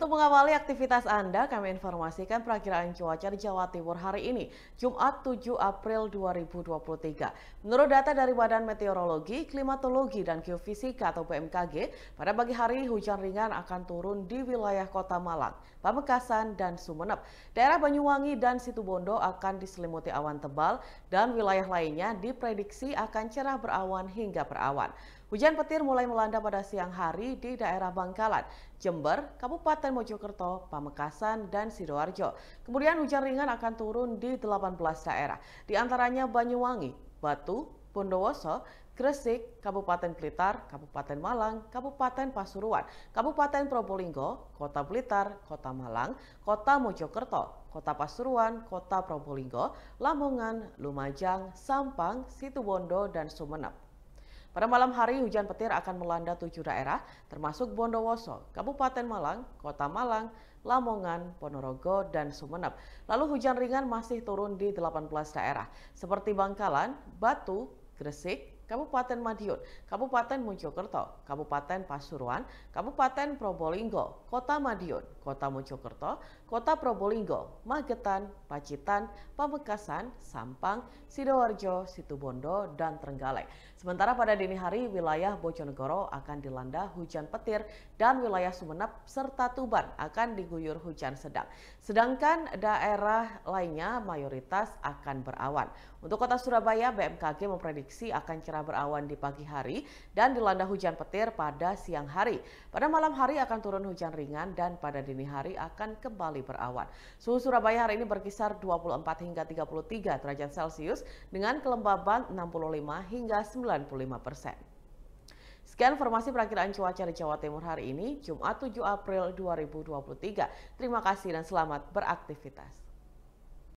Untuk mengawali aktivitas Anda, kami informasikan perakiraan cuaca di Jawa Timur hari ini, Jumat 7 April 2023. Menurut data dari Badan Meteorologi, Klimatologi, dan Geofisika atau BMKG, pada pagi hari hujan ringan akan turun di wilayah kota Malang, Pamekasan, dan Sumeneb. Daerah Banyuwangi dan Situbondo akan diselimuti awan tebal dan wilayah lainnya diprediksi akan cerah berawan hingga berawan. Hujan petir mulai melanda pada siang hari di daerah Bangkalan, Jember, Kabupaten Kabupaten Mojokerto, Pamekasan, dan Sidoarjo. Kemudian hujan ringan akan turun di 18 daerah, di antaranya Banyuwangi, Batu, Bondowoso, Gresik, Kabupaten Blitar, Kabupaten Malang, Kabupaten Pasuruan, Kabupaten Probolinggo, Kota Blitar, Kota Malang, Kota Mojokerto, Kota Pasuruan, Kota Probolinggo, Lamongan, Lumajang, Sampang, Situbondo, dan Sumeneb. Pada malam hari, hujan petir akan melanda tujuh daerah, termasuk Bondowoso, Kabupaten Malang, Kota Malang, Lamongan, Ponorogo, dan Sumeneb. Lalu hujan ringan masih turun di 18 daerah, seperti Bangkalan, Batu, Gresik, Kabupaten Madiun, Kabupaten Mojokerto, Kabupaten Pasuruan, Kabupaten Probolinggo, Kota Madiun, Kota Mojokerto, Kota Probolinggo, Magetan, Pacitan, Pamekasan, Sampang, Sidoarjo, Situbondo, dan Trenggalek. Sementara pada dini hari wilayah Bojonegoro akan dilanda hujan petir dan wilayah Sumenep serta Tuban akan diguyur hujan sedang. Sedangkan daerah lainnya mayoritas akan berawan. Untuk kota Surabaya, BMKG memprediksi akan cerah karena berawan di pagi hari dan dilanda hujan petir pada siang hari. Pada malam hari akan turun hujan ringan dan pada dini hari akan kembali berawan. Suhu Surabaya hari ini berkisar 24 hingga 33 derajat Celcius dengan kelembaban 65 hingga 95 persen. Sekian informasi perakiraan cuaca di Jawa Timur hari ini, Jumat 7 April 2023. Terima kasih dan selamat beraktivitas.